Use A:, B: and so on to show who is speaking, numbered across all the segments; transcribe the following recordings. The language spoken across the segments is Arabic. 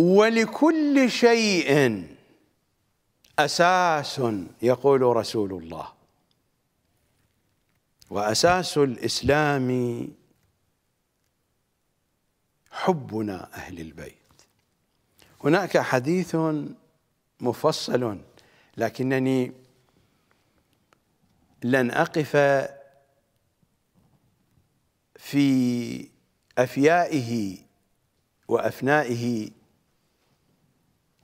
A: ولكل شيء أساس يقول رسول الله وأساس الإسلام حبنا أهل البيت هناك حديث مفصل لكنني لن أقف في أفيائه وأفنائه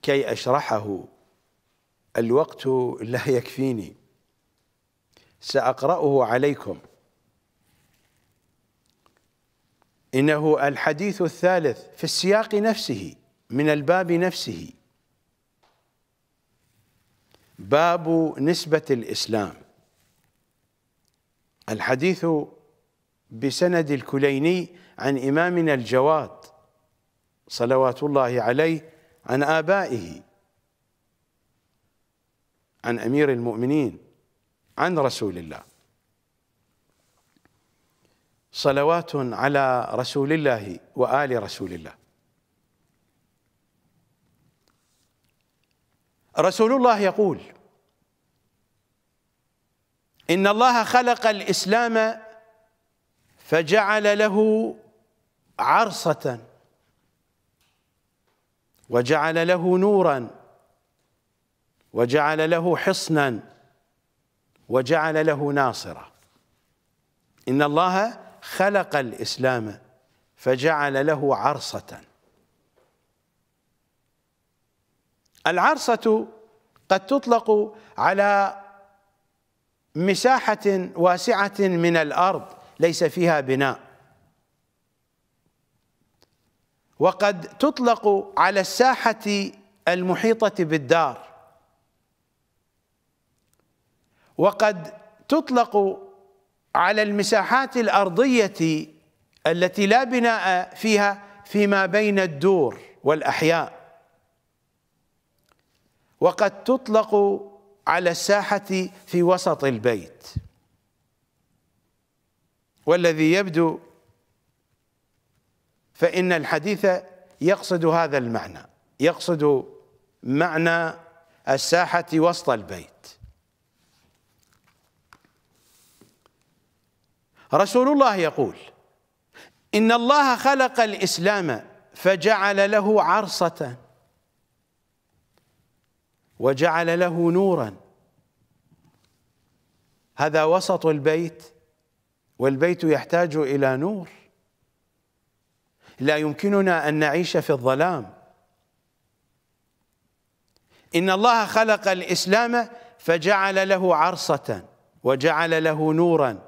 A: كي أشرحه الوقت لا يكفيني سأقرأه عليكم إنه الحديث الثالث في السياق نفسه من الباب نفسه باب نسبة الإسلام الحديث بسند الكليني عن إمامنا الجواد صلوات الله عليه عن آبائه عن أمير المؤمنين عن رسول الله صلوات على رسول الله وآل رسول الله رسول الله يقول إن الله خلق الإسلام فجعل له عرصة وجعل له نورا وجعل له حصنا وجعل له ناصرا إن الله خلق الإسلام فجعل له عرصة العرصة قد تطلق على مساحة واسعة من الأرض ليس فيها بناء وقد تطلق على الساحة المحيطة بالدار وقد تطلق على المساحات الأرضية التي لا بناء فيها فيما بين الدور والأحياء وقد تطلق على الساحة في وسط البيت والذي يبدو فإن الحديث يقصد هذا المعنى يقصد معنى الساحة وسط البيت رسول الله يقول إن الله خلق الإسلام فجعل له عرصة وجعل له نورا هذا وسط البيت والبيت يحتاج إلى نور لا يمكننا أن نعيش في الظلام إن الله خلق الإسلام فجعل له عرصة وجعل له نورا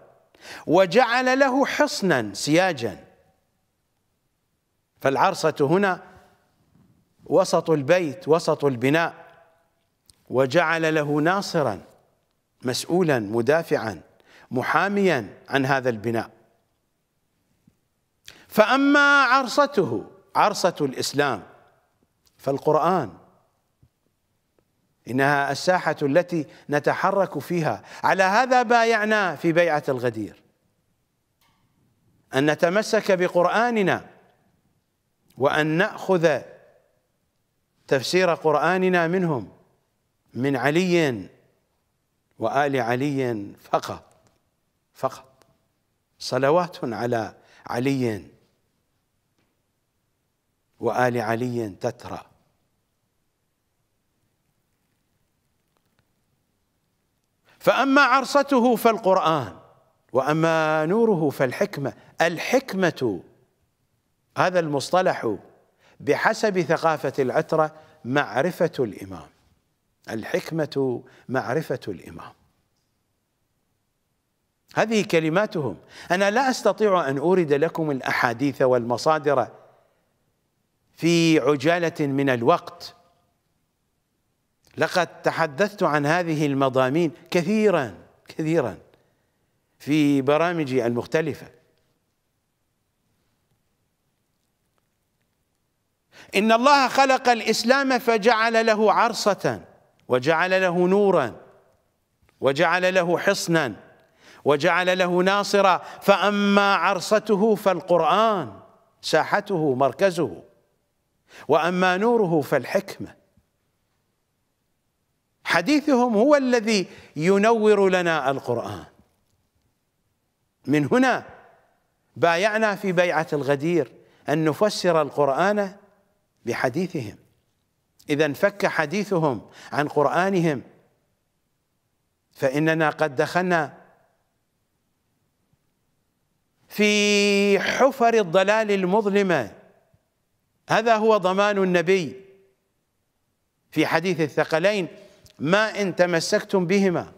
A: وجعل له حصنا سياجا فالعرصة هنا وسط البيت وسط البناء وجعل له ناصرا مسؤولا مدافعا محاميا عن هذا البناء فأما عرصته عرصة الإسلام فالقرآن إنها الساحة التي نتحرك فيها على هذا بايعنا في بيعة الغدير أن نتمسك بقرآننا وأن نأخذ تفسير قرآننا منهم من علي وآل علي فقط فقط صلوات على علي وآل علي تترى فأما عرصته فالقرآن وأما نوره فالحكمة الحكمة هذا المصطلح بحسب ثقافة العترة معرفة الإمام الحكمة معرفة الإمام هذه كلماتهم أنا لا أستطيع أن أورد لكم الأحاديث والمصادر في عجاله من الوقت لقد تحدثت عن هذه المضامين كثيرا كثيرا في برامجي المختلفه ان الله خلق الاسلام فجعل له عرصه وجعل له نورا وجعل له حصنا وجعل له ناصرا فاما عرصته فالقران ساحته مركزه واما نوره فالحكمه حديثهم هو الذي ينور لنا القران من هنا بايعنا في بيعه الغدير ان نفسر القران بحديثهم اذا انفك حديثهم عن قرانهم فاننا قد دخلنا في حفر الضلال المظلمه هذا هو ضمان النبي في حديث الثقلين ما إن تمسكتم بهما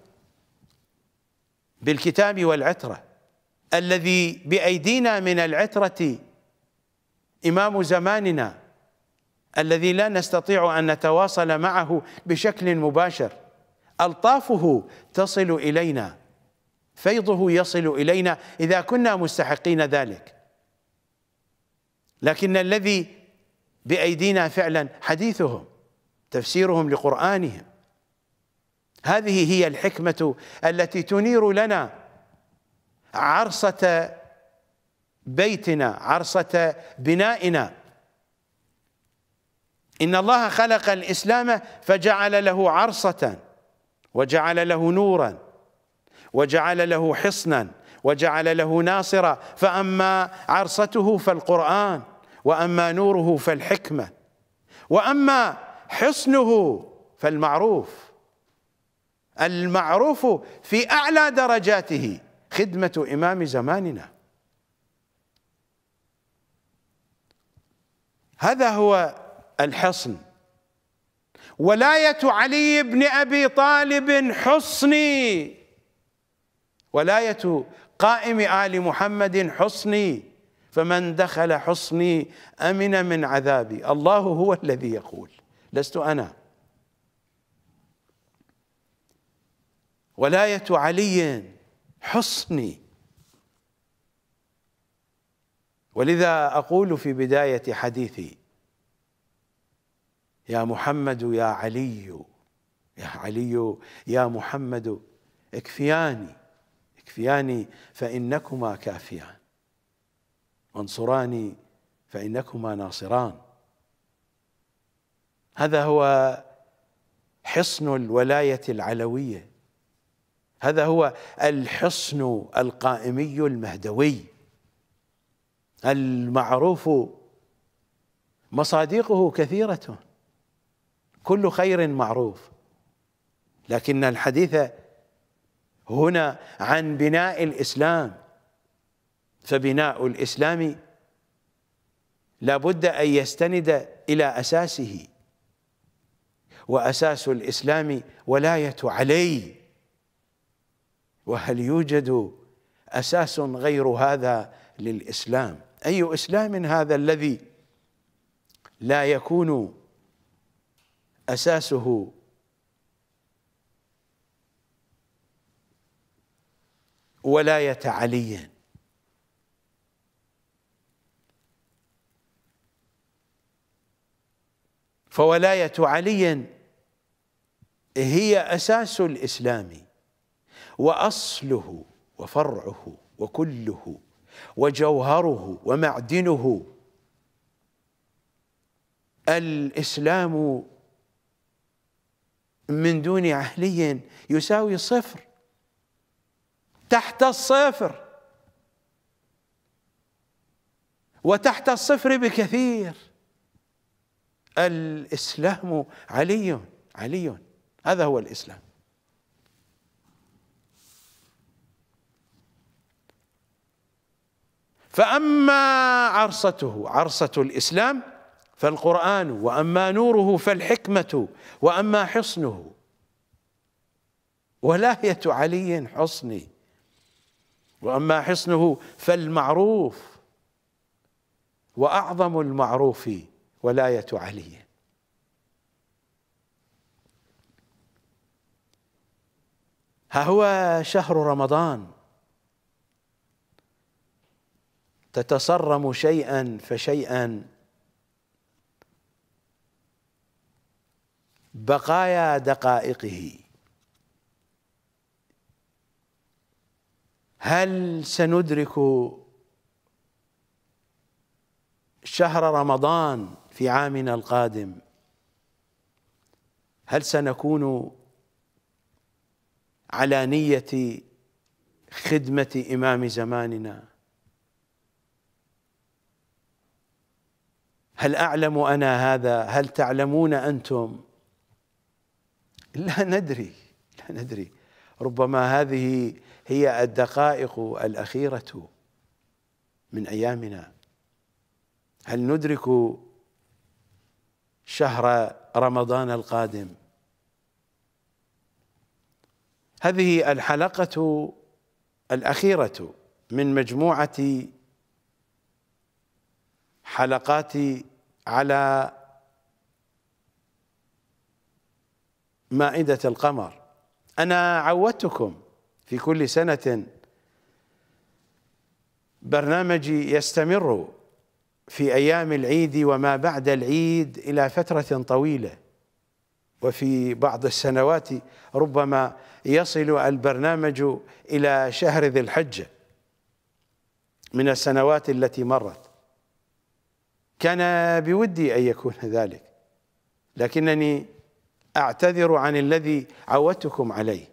A: بالكتاب والعترة الذي بأيدينا من العترة إمام زماننا الذي لا نستطيع أن نتواصل معه بشكل مباشر ألطافه تصل إلينا فيضه يصل إلينا إذا كنا مستحقين ذلك لكن الذي بايدينا فعلا حديثهم تفسيرهم لقرانهم هذه هي الحكمه التي تنير لنا عرصه بيتنا عرصه بنائنا ان الله خلق الاسلام فجعل له عرصه وجعل له نورا وجعل له حصنا وجعل له ناصرا فاما عرصته فالقران واما نوره فالحكمه واما حصنه فالمعروف المعروف في اعلى درجاته خدمه امام زماننا هذا هو الحصن ولايه علي بن ابي طالب حصني ولايه قائم ال محمد حصني فمن دخل حصني امن من عذابي الله هو الذي يقول لست انا ولايه علي حصني ولذا اقول في بدايه حديثي يا محمد يا علي يا علي يا محمد اكفياني اكفياني فانكما كافيان وانصراني فإنكما ناصران هذا هو حصن الولاية العلوية هذا هو الحصن القائمي المهدوي المعروف مصادقه كثيرة كل خير معروف لكن الحديث هنا عن بناء الإسلام فبناء الإسلام لا بد أن يستند إلى أساسه وأساس الإسلام ولاية علي وهل يوجد أساس غير هذا للإسلام أي إسلام هذا الذي لا يكون أساسه ولاية علي فولاية علي هي أساس الإسلام وأصله وفرعه وكله وجوهره ومعدنه الإسلام من دون علي يساوي صفر تحت الصفر وتحت الصفر بكثير الإسلام علي علي هذا هو الإسلام فأما عرصته عرصة الإسلام فالقرآن وأما نوره فالحكمة وأما حصنه ولاية علي حصني وأما حصنه فالمعروف وأعظم المعروف ولاية علي ها هو شهر رمضان تتصرم شيئا فشيئا بقايا دقائقه هل سندرك شهر رمضان في عامنا القادم هل سنكون على نية خدمة إمام زماننا هل أعلم أنا هذا هل تعلمون أنتم لا ندري لا ندري ربما هذه هي الدقائق الأخيرة من أيامنا هل ندرك شهر رمضان القادم هذه الحلقة الأخيرة من مجموعة حلقات على مائدة القمر أنا عودتكم في كل سنة برنامجي يستمر في ايام العيد وما بعد العيد الى فتره طويله وفي بعض السنوات ربما يصل البرنامج الى شهر ذي الحجه من السنوات التي مرت كان بودي ان يكون ذلك لكنني اعتذر عن الذي عودتكم عليه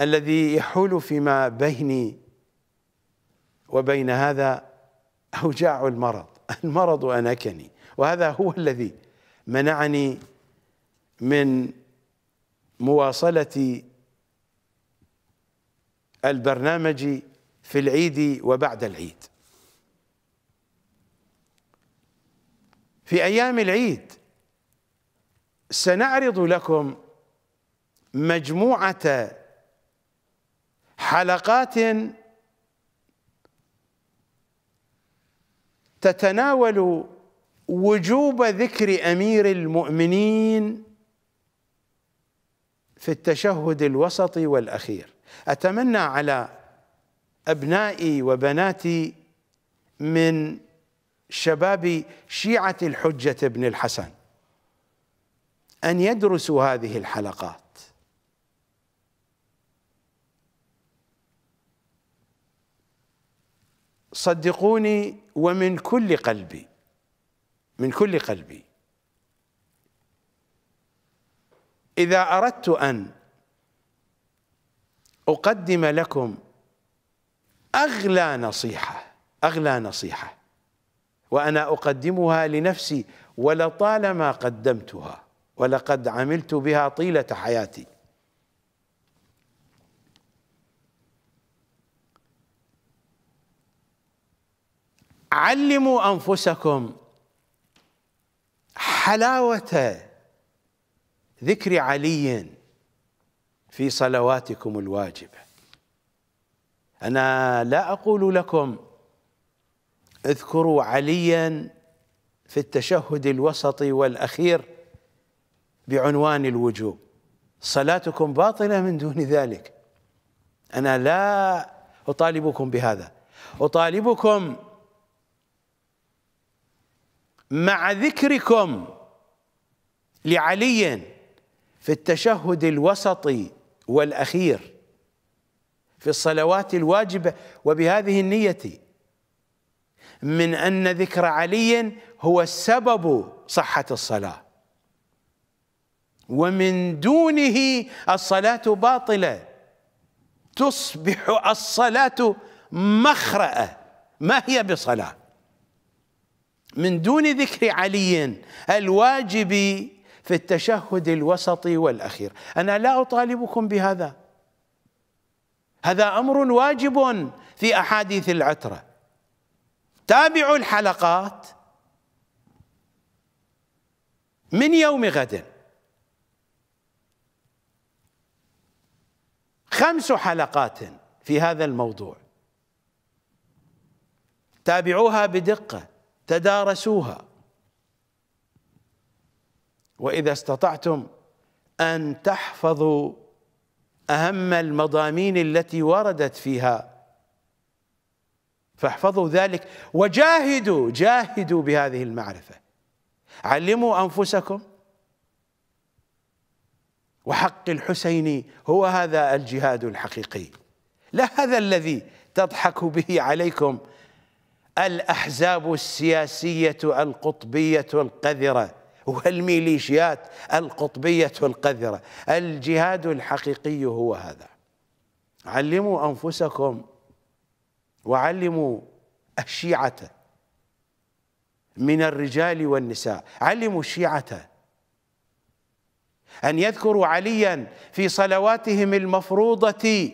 A: الذي يحول فيما بيني وبين هذا أوجاع المرض المرض أنكني وهذا هو الذي منعني من مواصلة البرنامج في العيد وبعد العيد في أيام العيد سنعرض لكم مجموعة حلقات تتناول وجوب ذكر امير المؤمنين في التشهد الوسطي والاخير اتمنى على ابنائي وبناتي من شباب شيعه الحجه بن الحسن ان يدرسوا هذه الحلقات صدقوني ومن كل قلبي من كل قلبي إذا أردت أن أقدم لكم أغلى نصيحة أغلى نصيحة وأنا أقدمها لنفسي ولطالما قدمتها ولقد عملت بها طيلة حياتي علموا انفسكم حلاوه ذكر علي في صلواتكم الواجبه انا لا اقول لكم اذكروا عليا في التشهد الوسطي والاخير بعنوان الوجوب صلاتكم باطله من دون ذلك انا لا اطالبكم بهذا اطالبكم مع ذكركم لعلي في التشهد الوسطي والأخير في الصلوات الواجبة وبهذه النية من أن ذكر علي هو سبب صحة الصلاة ومن دونه الصلاة باطلة تصبح الصلاة مخرأة ما هي بصلاه من دون ذكر علي الواجب في التشهد الوسطي والاخير، انا لا اطالبكم بهذا. هذا امر واجب في احاديث العتره. تابعوا الحلقات من يوم غد خمس حلقات في هذا الموضوع تابعوها بدقه تدارسوها واذا استطعتم ان تحفظوا اهم المضامين التي وردت فيها فاحفظوا ذلك وجاهدوا جاهدوا بهذه المعرفه علموا انفسكم وحق الحسين هو هذا الجهاد الحقيقي لا هذا الذي تضحك به عليكم الأحزاب السياسية القطبية القذرة والميليشيات القطبية القذرة الجهاد الحقيقي هو هذا علموا أنفسكم وعلموا الشيعة من الرجال والنساء علموا الشيعة أن يذكروا عليا في صلواتهم المفروضة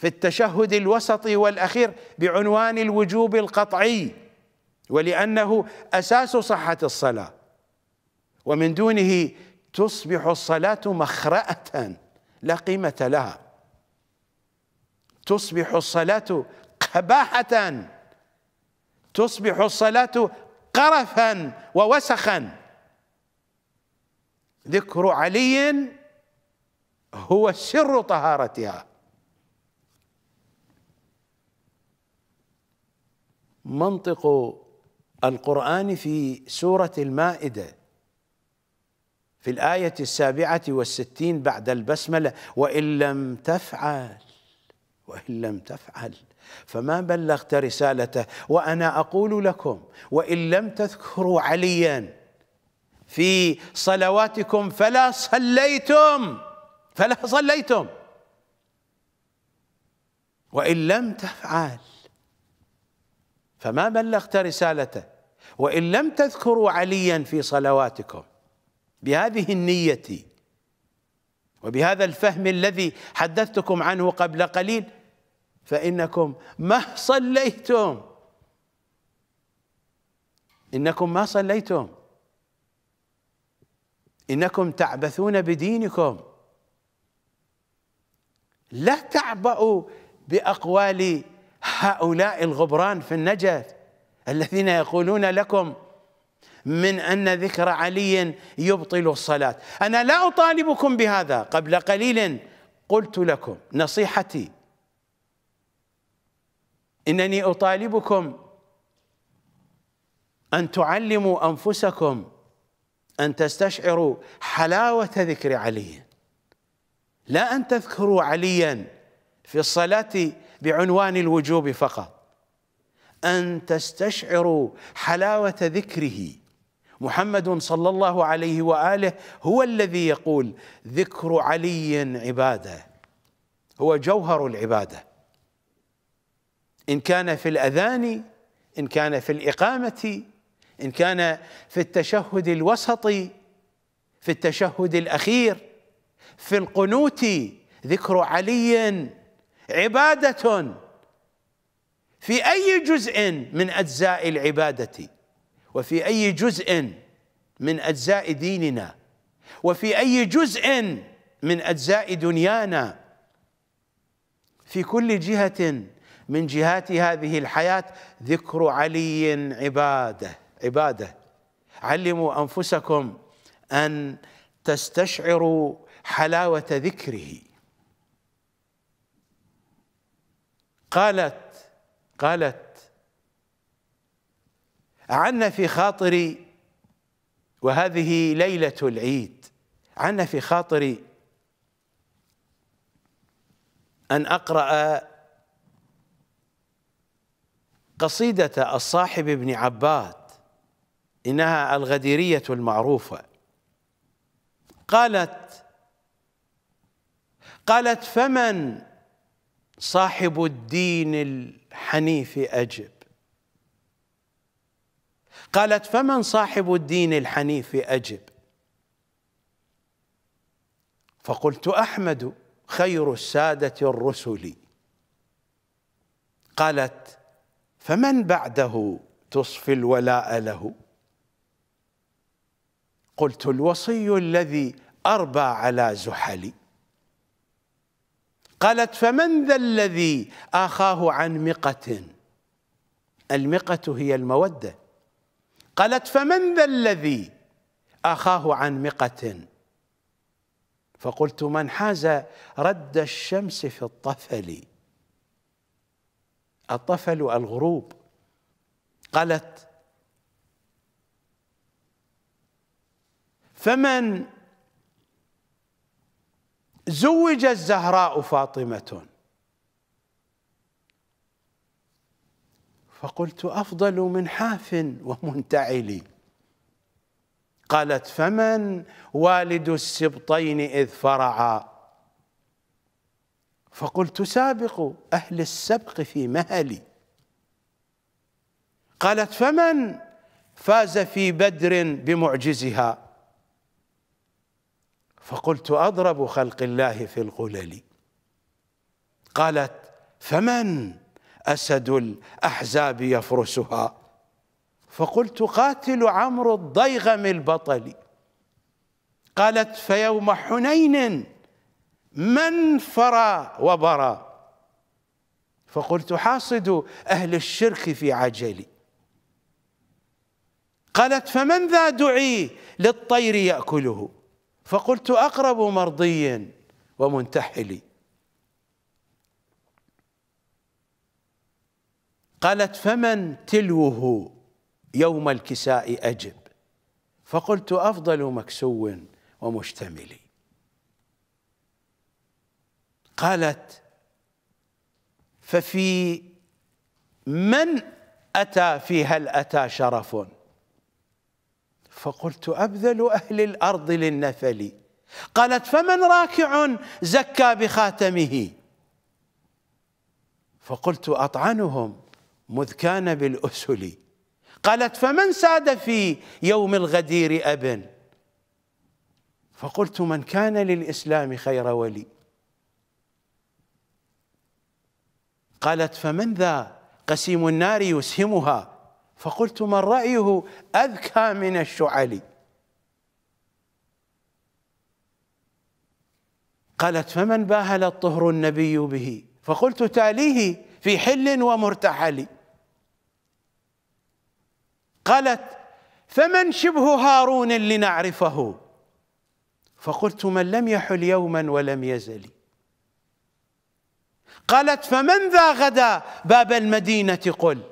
A: في التشهد الوسطي والاخير بعنوان الوجوب القطعي ولانه اساس صحه الصلاه ومن دونه تصبح الصلاه مخراه لا قيمه لها تصبح الصلاه قباحه تصبح الصلاه قرفا ووسخا ذكر علي هو سر طهارتها منطق القرآن في سورة المائدة في الآية السابعة والستين بعد البسملة وإن لم تفعل وإن لم تفعل فما بلغت رسالته وأنا أقول لكم وإن لم تذكروا عليا في صلواتكم فلا صليتم فلا صليتم وإن لم تفعل فما بلغت رسالته وإن لم تذكروا عليا في صلواتكم بهذه النية وبهذا الفهم الذي حدثتكم عنه قبل قليل فإنكم ما صليتم إنكم ما صليتم إنكم تعبثون بدينكم لا تعبأوا بأقوال هؤلاء الغبران في النجف الذين يقولون لكم من أن ذكر علي يبطل الصلاة أنا لا أطالبكم بهذا قبل قليل قلت لكم نصيحتي إنني أطالبكم أن تعلموا أنفسكم أن تستشعروا حلاوة ذكر علي لا أن تذكروا عليا في الصلاة بعنوان الوجوب فقط أن تستشعروا حلاوة ذكره محمد صلى الله عليه وآله هو الذي يقول ذكر علي عبادة هو جوهر العبادة إن كان في الأذان إن كان في الإقامة إن كان في التشهد الوسطي في التشهد الأخير في القنوت ذكر علي عبادة في أي جزء من أجزاء العبادة وفي أي جزء من أجزاء ديننا وفي أي جزء من أجزاء دنيانا في كل جهة من جهات هذه الحياة ذكر علي عبادة عبادة علموا أنفسكم أن تستشعروا حلاوة ذكره قالت قالت عنا في خاطري وهذه ليلة العيد عنا في خاطري أن أقرأ قصيدة الصاحب ابن عباد إنها الغديرية المعروفة قالت قالت فمن صاحب الدين الحنيف أجب قالت فمن صاحب الدين الحنيف أجب فقلت أحمد خير السادة الرسل قالت فمن بعده تصفي الولاء له قلت الوصي الذي أربى على زحلي قالت فمن ذا الذي آخاه عن مقة المقة هي المودة قالت فمن ذا الذي أخاه عن مقة فقلت من حاز رد الشمس في الطفل الطفل الغروب قالت فمن زوج الزهراء فاطمة فقلت أفضل من حاف ومنتعل قالت فمن والد السبطين إذ فرعا فقلت سابق أهل السبق في مهلي قالت فمن فاز في بدر بمعجزها فقلت أضرب خلق الله في القلل قالت فمن أسد الأحزاب يفرسها فقلت قاتل عمرو الضيغم البطل قالت فيوم حنين من فرى وبرى فقلت حاصد أهل الشرك في عجلي قالت فمن ذا دعي للطير يأكله فقلت أقرب مرضي ومنتحلي قالت فمن تلوه يوم الكساء أجب فقلت أفضل مكسو ومشتملي قالت ففي من أتى في هل أتى شرف فقلت أبذل أهل الأرض للنفل قالت فمن راكع زكى بخاتمه فقلت أطعنهم مذ كان بالأسل قالت فمن ساد في يوم الغدير أب فقلت من كان للإسلام خير ولي قالت فمن ذا قسيم النار يسهمها فقلت من رأيه أذكى من الشعلي قالت فمن باهل الطهر النبي به فقلت تاليه في حل ومرتحل قالت فمن شبه هارون لنعرفه فقلت من لم يحل يوما ولم يزل قالت فمن ذا غدا باب المدينة قل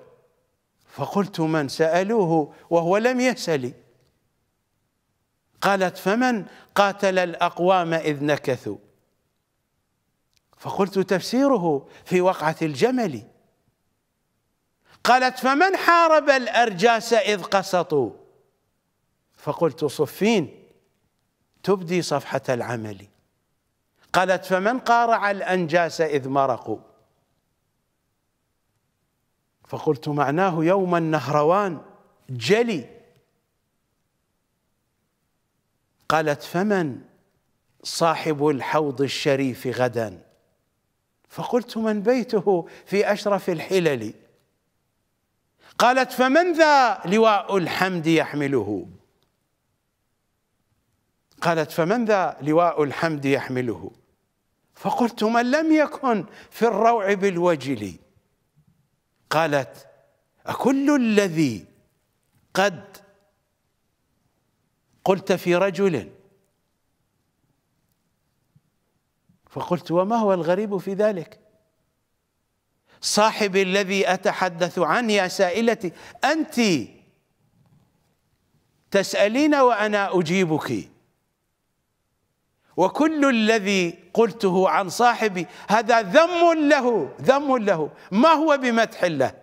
A: فقلت من سألوه وهو لم يسأل قالت فمن قاتل الأقوام إذ نكثوا فقلت تفسيره في وقعة الجمل قالت فمن حارب الأرجاس إذ قسطوا فقلت صفين تبدي صفحة العمل قالت فمن قارع الأنجاس إذ مرقوا فقلت معناه يوم النهروان جلي قالت فمن صاحب الحوض الشريف غدا فقلت من بيته في اشرف الحلل قالت فمن ذا لواء الحمد يحمله قالت فمن ذا لواء الحمد يحمله فقلت من لم يكن في الروع بالوجل قالت أكل الذي قد قلت في رجل فقلت وما هو الغريب في ذلك صاحبي الذي أتحدث عنه يا سائلتي أنت تسألين وأنا أجيبك وكل الذي قلته عن صاحبي هذا ذم له ذم له ما هو بمدح له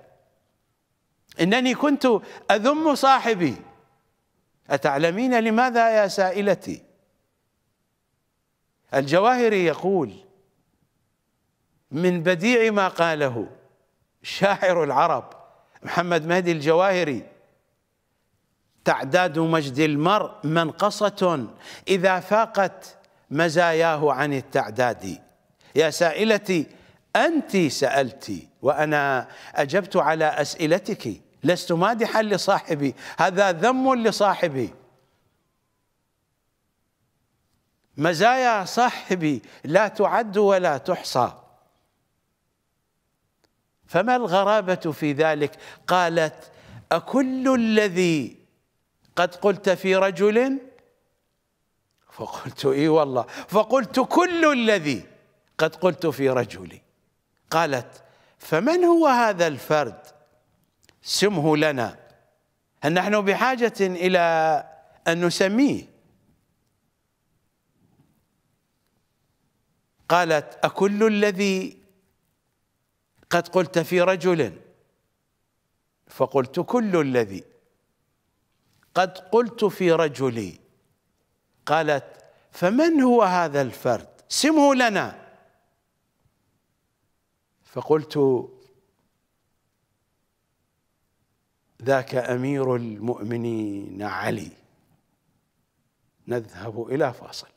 A: إنني كنت أذم صاحبي أتعلمين لماذا يا سائلتي الجواهري يقول من بديع ما قاله شاعر العرب محمد مهدي الجواهري تعداد مجد المرء منقصة إذا فاقت مزاياه عن التعداد يا سائلتي أنت سألت وأنا أجبت على أسئلتك لست مادحا لصاحبي هذا ذم لصاحبي مزايا صاحبي لا تعد ولا تحصى فما الغرابة في ذلك قالت أكل الذي قد قلت في رجل فقلت اي والله فقلت كل الذي قد قلت في رجلي قالت فمن هو هذا الفرد سمه لنا هل نحن بحاجة إلى أن نسميه قالت أكل الذي قد قلت في رجل فقلت كل الذي قد قلت في رجلي قالت فمن هو هذا الفرد سمه لنا فقلت ذاك امير المؤمنين علي نذهب الى فاصل